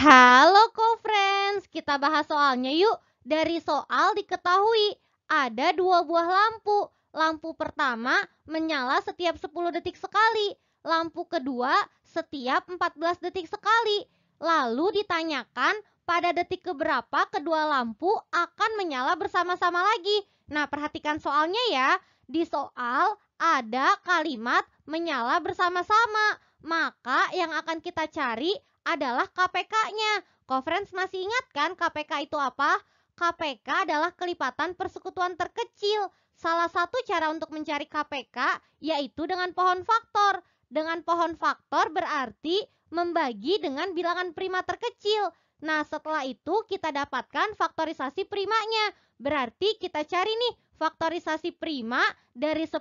Halo co-friends, kita bahas soalnya yuk. Dari soal diketahui ada dua buah lampu. Lampu pertama menyala setiap 10 detik sekali. Lampu kedua setiap 14 detik sekali. Lalu ditanyakan pada detik keberapa kedua lampu akan menyala bersama-sama lagi. Nah, perhatikan soalnya ya. Di soal ada kalimat menyala bersama-sama. Maka yang akan kita cari adalah KPK-nya. Conference masih ingat kan KPK itu apa? KPK adalah kelipatan persekutuan terkecil. Salah satu cara untuk mencari KPK yaitu dengan pohon faktor. Dengan pohon faktor berarti membagi dengan bilangan prima terkecil. Nah, setelah itu kita dapatkan faktorisasi primanya. Berarti kita cari nih faktorisasi prima dari 10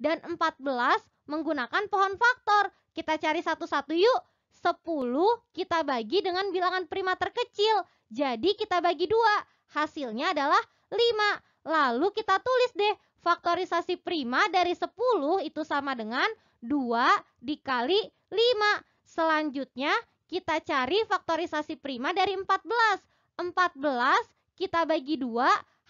dan 14 menggunakan pohon faktor. Kita cari satu-satu yuk. 10 kita bagi dengan bilangan prima terkecil. Jadi kita bagi dua. Hasilnya adalah 5. Lalu kita tulis deh faktorisasi prima dari 10 itu sama dengan 2 dikali 5. Selanjutnya kita cari faktorisasi prima dari 14. 14 kita bagi 2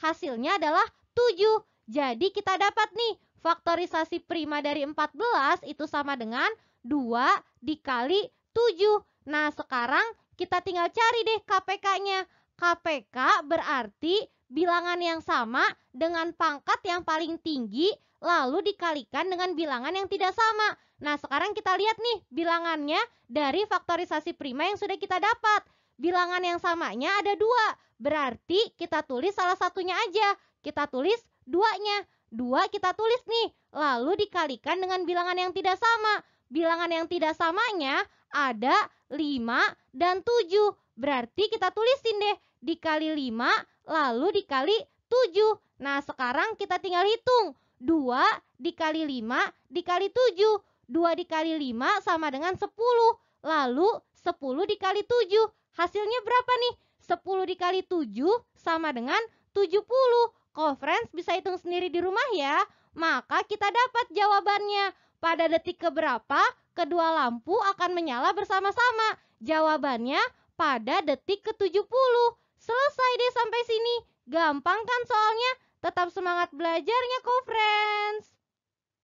hasilnya adalah 7. Jadi kita dapat nih faktorisasi prima dari 14 itu sama dengan 2 dikali 7. Nah, sekarang kita tinggal cari deh KPK-nya. KPK berarti bilangan yang sama dengan pangkat yang paling tinggi lalu dikalikan dengan bilangan yang tidak sama. Nah, sekarang kita lihat nih bilangannya dari faktorisasi prima yang sudah kita dapat. Bilangan yang samanya ada dua, berarti kita tulis salah satunya aja. Kita tulis duanya. Dua kita tulis nih, lalu dikalikan dengan bilangan yang tidak sama. Bilangan yang tidak samanya ada 5 dan 7. Berarti kita tulisin deh dikali 5 lalu dikali 7. Nah sekarang kita tinggal hitung 2 dikali 5 dikali 7. 2 dikali 5 sama dengan 10. Lalu 10 dikali 7. Hasilnya berapa nih? 10 dikali 7 sama dengan 70. Kalau friends bisa hitung sendiri di rumah ya. Maka kita dapat jawabannya. Pada detik keberapa kedua lampu akan menyala bersama-sama. Jawabannya pada detik ke-70. Selesai deh sampai sini. Gampang kan soalnya? Tetap semangat belajarnya kok, friends.